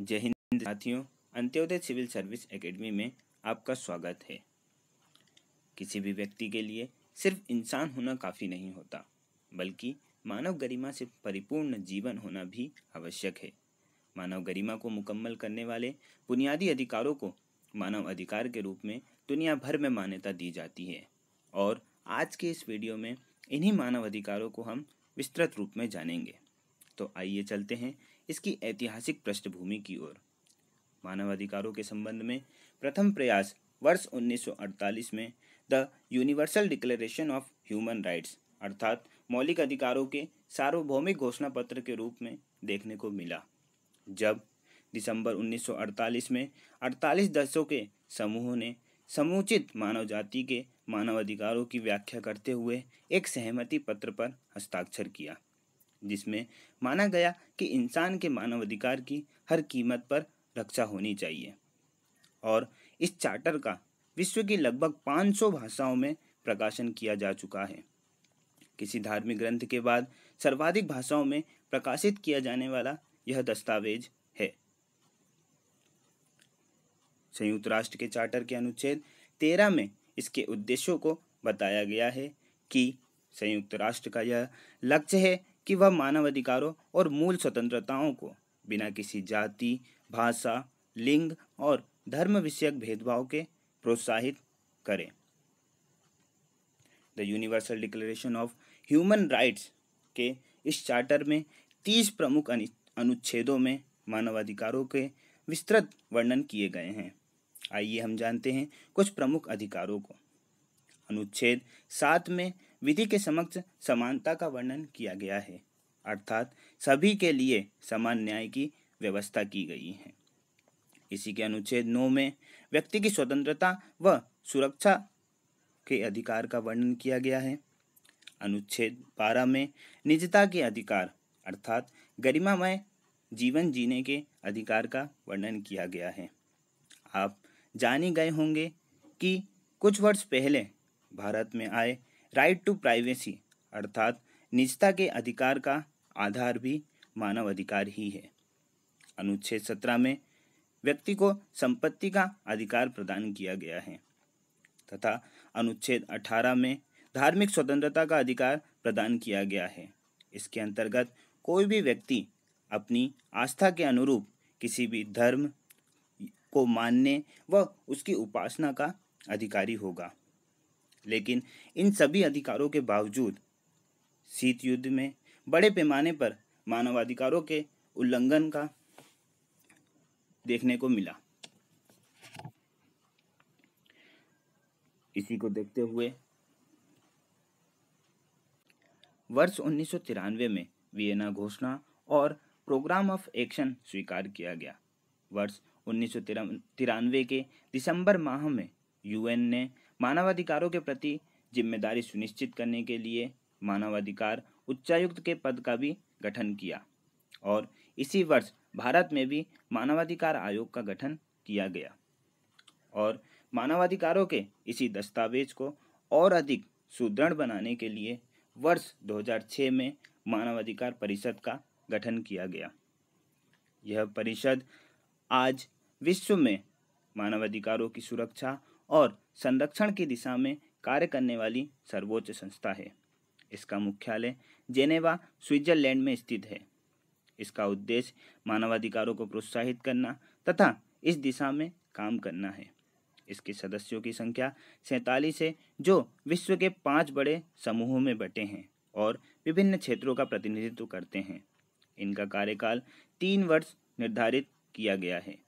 जय हिंद साथियों Antyodaya civil service academy में आपका स्वागत है किसी भी व्यक्ति के लिए सिर्फ इंसान होना काफ़ी नहीं होता बल्कि मानव गरिमा से परिपूर्ण जीवन होना भी आवश्यक है मानव गरिमा को मुकम्मल करने वाले बुनियादी अधिकारों को मानव अधिकार के रूप में दुनिया भर में मान्यता दी जाती है और आज के इस वीडियो में इन्हीं मानव अधिकारों को हम विस्तृत रूप में जानेंगे तो आइए चलते हैं इसकी ऐतिहासिक पृष्ठभूमि की ओर मानवाधिकारों के संबंध में प्रथम प्रयास वर्ष 1948 में the universal declaration of human rights अर्थात मौलिक अधिकारों के सार्वभौमिक घोषणा पत्र के रूप में देखने को मिला जब दिसंबर 1948 में 48 देशों के समूहों ने समुचित मानव जाति के मानवाधिकारों की व्याख्या करते हुए एक सहमति पत्र पर हस्ताक्षर किया जिसमें माना गया कि इंसान के मानवाधिकार की हर कीमत पर रक्षा होनी चाहिए और इस चार्टर का विश्व की लगभग 500 भाषाओं में प्रकाशन किया जा चुका है किसी धार्मिक ग्रंथ के बाद सर्वाधिक भाषाओं में प्रकाशित किया जाने वाला यह दस्तावेज है संयुक्त राष्ट्र के चार्टर के अनुच्छेद तेरह में इसके उद्देश्यों को बताया गया है कि संयुक्त राष्ट्र का यह लक्ष्य है कि वह मानवाधिकारों और मूल स्वतंत्रताओं को बिना किसी जाति भाषा लिंग और धर्म विषयक भेदभाव के प्रोत्साहित करें the universal declaration of human rights के इस चार्टर में तीस प्रमुख अनुच्छेदों में मानवाधिकारों के विस्तृत वर्णन किए गए हैं आइए हम जानते हैं कुछ प्रमुख अधिकारों को अनुच्छेद सात में विधि के समक्ष समानता का वर्णन किया गया है अर्थात सभी के लिए समान न्याय की व्यवस्था की गई है इसी के अनुच्छेद नौ में व्यक्ति की स्वतंत्रता व सुरक्षा के अधिकार का वर्णन किया गया है अनुच्छेद बारह में निजता के अधिकार अर्थात गरिमामय जीवन जीने के अधिकार का वर्णन किया गया है आप ही गए होंगे कि कुछ वर्ष पहले भारत में आए राइट टू प्राइवेसी अर्थात निजता के अधिकार का आधार भी मानव अधिकार ही है अनुच्छेद सत्रह में व्यक्ति को संपत्ति का अधिकार प्रदान किया गया है तथा अनुच्छेद अठारह में धार्मिक स्वतंत्रता का अधिकार प्रदान किया गया है इसके अंतर्गत कोई भी व्यक्ति अपनी आस्था के अनुरूप किसी भी धर्म को मानने व उसकी उपासना का अधिकारी होगा लेकिन इन सभी अधिकारों के बावजूद शीत युद्ध में बड़े पैमाने पर मानवाधिकारों के उल्लंघन का देखने को मिला इसी को देखते हुए वर्ष उन्नीस में वियना घोषणा और प्रोग्राम ऑफ एक्शन स्वीकार किया गया वर्ष उन्नीस के दिसंबर माह में यूएन ने मानवाधिकारों के प्रति जिम्मेदारी सुनिश्चित करने के लिए मानवाधिकार उच्चायुक्त के पद का भी गठन किया और इसी वर्ष भारत में भी मानवाधिकार आयोग का गठन किया गया और मानवाधिकारों के इसी दस्तावेज को और अधिक सुदृढ़ बनाने के लिए वर्ष 2006 में मानवाधिकार परिषद का गठन किया गया यह परिषद आज विश्व में मानवाधिकारों की सुरक्षा और संरक्षण की दिशा में कार्य करने वाली सर्वोच्च संस्था है इसका मुख्यालय जेनेवा स्विट्जरलैंड में स्थित है इसका उद्देश्य मानवाधिकारों को प्रोत्साहित करना तथा इस दिशा में काम करना है इसके सदस्यों की संख्या सैतालीस है जो विश्व के पांच बड़े समूहों में बटे हैं और विभिन्न क्षेत्रों का प्रतिनिधित्व करते हैं इनका कार्यकाल तीन वर्ष निर्धारित किया गया है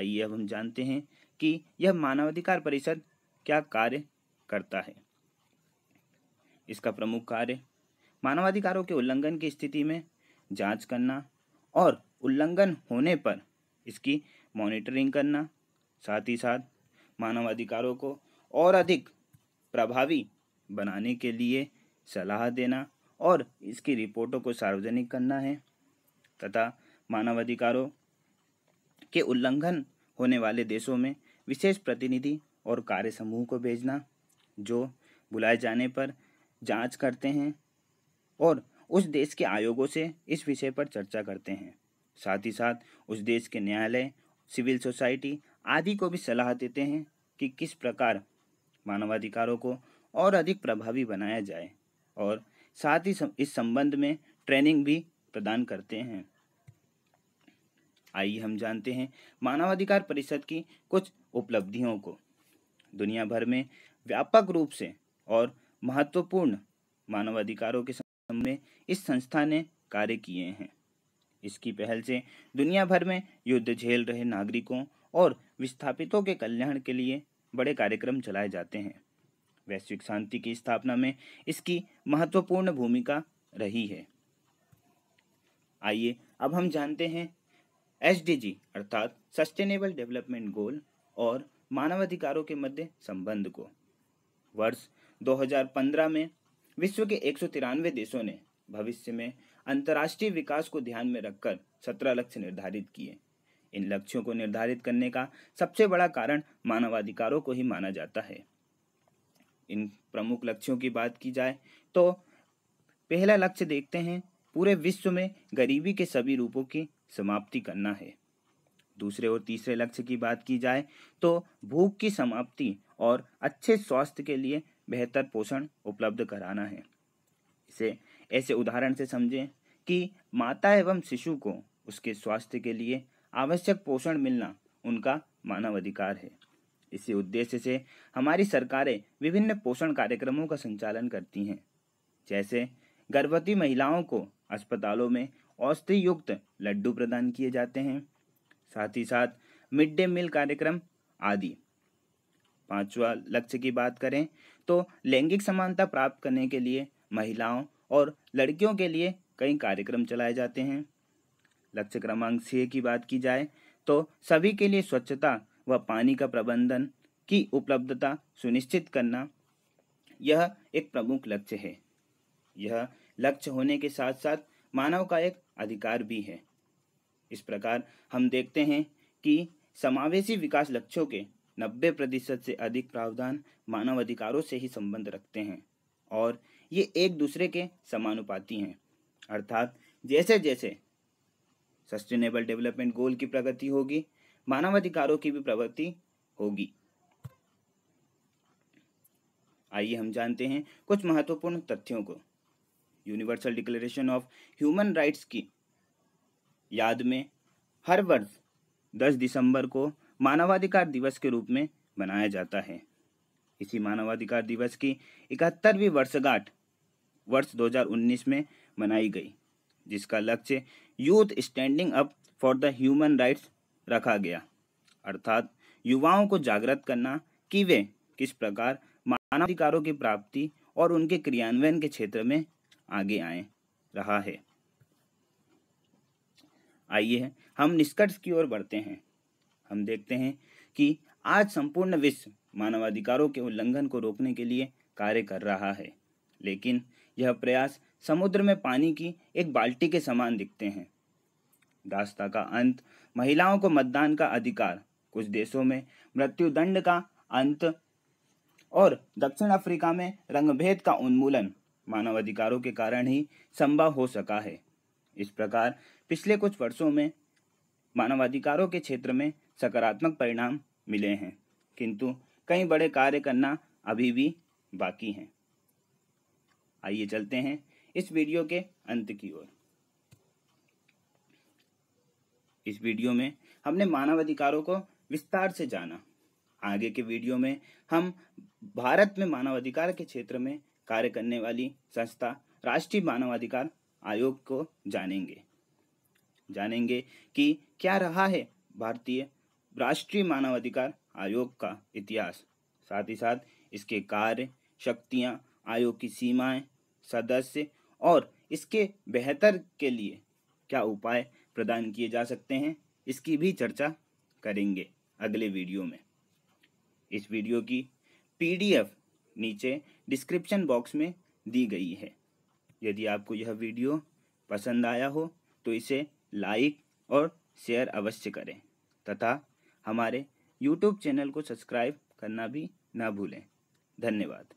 आइए अब हम जानते हैं कि यह मानवाधिकार परिषद क्या कार्य करता है इसका प्रमुख कार्य मानवाधिकारों के उल्लंघन की स्थिति में जांच करना और उल्लंघन होने पर इसकी मॉनिटरिंग करना साथ ही साथ मानवाधिकारों को और अधिक प्रभावी बनाने के लिए सलाह देना और इसकी रिपोर्टों को सार्वजनिक करना है तथा मानवाधिकारों के उल्लंघन होने वाले देशों में विशेष प्रतिनिधि और कार्य समूह को भेजना जो बुलाए जाने पर जांच करते हैं और उस देश के आयोगों से इस विषय पर चर्चा करते हैं साथ ही साथ उस देश के न्यायालय सिविल सोसाइटी आदि को भी सलाह देते हैं कि किस प्रकार मानवाधिकारों को और अधिक प्रभावी बनाया जाए और साथ ही इस संबंध में ट्रेनिंग भी प्रदान करते हैं आइए हम जानते हैं मानवाधिकार परिषद की कुछ उपलब्धियों को दुनिया भर में व्यापक रूप से और महत्वपूर्ण मानवाधिकारों के संबंध में इस संस्था ने कार्य किए हैं इसकी पहल से दुनिया भर में युद्ध झेल रहे नागरिकों और विस्थापितों के कल्याण के लिए बड़े कार्यक्रम चलाए जाते हैं वैश्विक शांति की स्थापना में इसकी महत्वपूर्ण भूमिका रही है आइए अब हम जानते हैं एस अर्थात सस्टेनेबल डेवलपमेंट गोल और मानवाधिकारों के मध्य संबंध को वर्ष 2015 में विश्व के एक देशों ने भविष्य में अंतर्राष्ट्रीय विकास को ध्यान में रखकर 17 लक्ष्य निर्धारित किए इन लक्ष्यों को निर्धारित करने का सबसे बड़ा कारण मानवाधिकारों को ही माना जाता है इन प्रमुख लक्ष्यों की बात की जाए तो पहला लक्ष्य देखते हैं पूरे विश्व में गरीबी के सभी रूपों की समाप्ति करना है दूसरे और तीसरे लक्ष्य की बात की जाए तो भूख की समाप्ति और अच्छे स्वास्थ्य के लिए बेहतर पोषण उपलब्ध कराना है इसे ऐसे उदाहरण से समझें कि माता एवं शिशु को उसके स्वास्थ्य के लिए आवश्यक पोषण मिलना उनका मानवाधिकार है इसी उद्देश्य से हमारी सरकारें विभिन्न पोषण कार्यक्रमों का संचालन करती हैं जैसे गर्भवती महिलाओं को अस्पतालों में औषधि युक्त लड्डू प्रदान किए जाते हैं साथ ही साथ मिड डे मील कार्यक्रम आदि पांचवा लक्ष्य की बात करें तो लैंगिक समानता प्राप्त करने के लिए महिलाओं और लड़कियों के लिए कई कार्यक्रम चलाए जाते हैं लक्ष्य क्रमांक छः की बात की जाए तो सभी के लिए स्वच्छता व पानी का प्रबंधन की उपलब्धता सुनिश्चित करना यह एक प्रमुख लक्ष्य है यह लक्ष्य होने के साथ साथ मानव का एक अधिकार भी है इस प्रकार हम देखते हैं कि समावेशी विकास लक्ष्यों के 90 प्रतिशत से अधिक प्रावधान मानव अधिकारों से ही संबंध रखते हैं और ये एक दूसरे के समानुपाती हैं अर्थात जैसे जैसे सस्टेनेबल डेवलपमेंट गोल की प्रगति होगी मानवाधिकारों की भी प्रगति होगी आइए हम जानते हैं कुछ महत्वपूर्ण तथ्यों को universal declaration of human rights की याद में हर वर्ष दस दिसंबर को मानवाधिकार दिवस के रूप में मनाया जाता है इसी मानवाधिकार दिवस की इकहत्तरवीं वर्षगांठ वर्ष 2019 में मनाई गई जिसका लक्ष्य youth standing up for the human rights रखा गया अर्थात युवाओं को जागृत करना कि वे किस प्रकार मानवाधिकारों की प्राप्ति और उनके क्रियान्वयन के क्षेत्र में आगे आए रहा है आइए हम निष्कर्ष की ओर बढ़ते हैं हम देखते हैं कि आज संपूर्ण विश्व मानवाधिकारों के उल्लंघन को रोकने के लिए कार्य कर रहा है लेकिन यह प्रयास समुद्र में पानी की एक बाल्टी के समान दिखते हैं रास्ता का अंत महिलाओं को मतदान का अधिकार कुछ देशों में मृत्युदंड का अंत और दक्षिण अफ्रीका में रंगभेद का उन्मूलन मानवाधिकारों के कारण ही संभव हो सका है इस प्रकार पिछले कुछ वर्षों में मानवाधिकारों के क्षेत्र में सकारात्मक परिणाम मिले हैं किंतु कई बड़े कार्य करना अभी भी बाकी हैं आइए चलते हैं इस वीडियो के अंत की ओर इस वीडियो में हमने मानवाधिकारों को विस्तार से जाना आगे के वीडियो में हम भारत में मानवाधिकार के क्षेत्र में कार्य करने वाली संस्था राष्ट्रीय मानवाधिकार आयोग को जानेंगे जानेंगे कि क्या रहा है भारतीय राष्ट्रीय मानवाधिकार आयोग का इतिहास साथ ही साथ इसके कार्य शक्तियां आयोग की सीमाएं सदस्य और इसके बेहतर के लिए क्या उपाय प्रदान किए जा सकते हैं इसकी भी चर्चा करेंगे अगले वीडियो में इस वीडियो की पीडीएफ नीचे डिस्क्रिप्शन बॉक्स में दी गई है यदि आपको यह वीडियो पसंद आया हो तो इसे लाइक और शेयर अवश्य करें तथा हमारे यूट्यूब चैनल को सब्सक्राइब करना भी ना भूलें धन्यवाद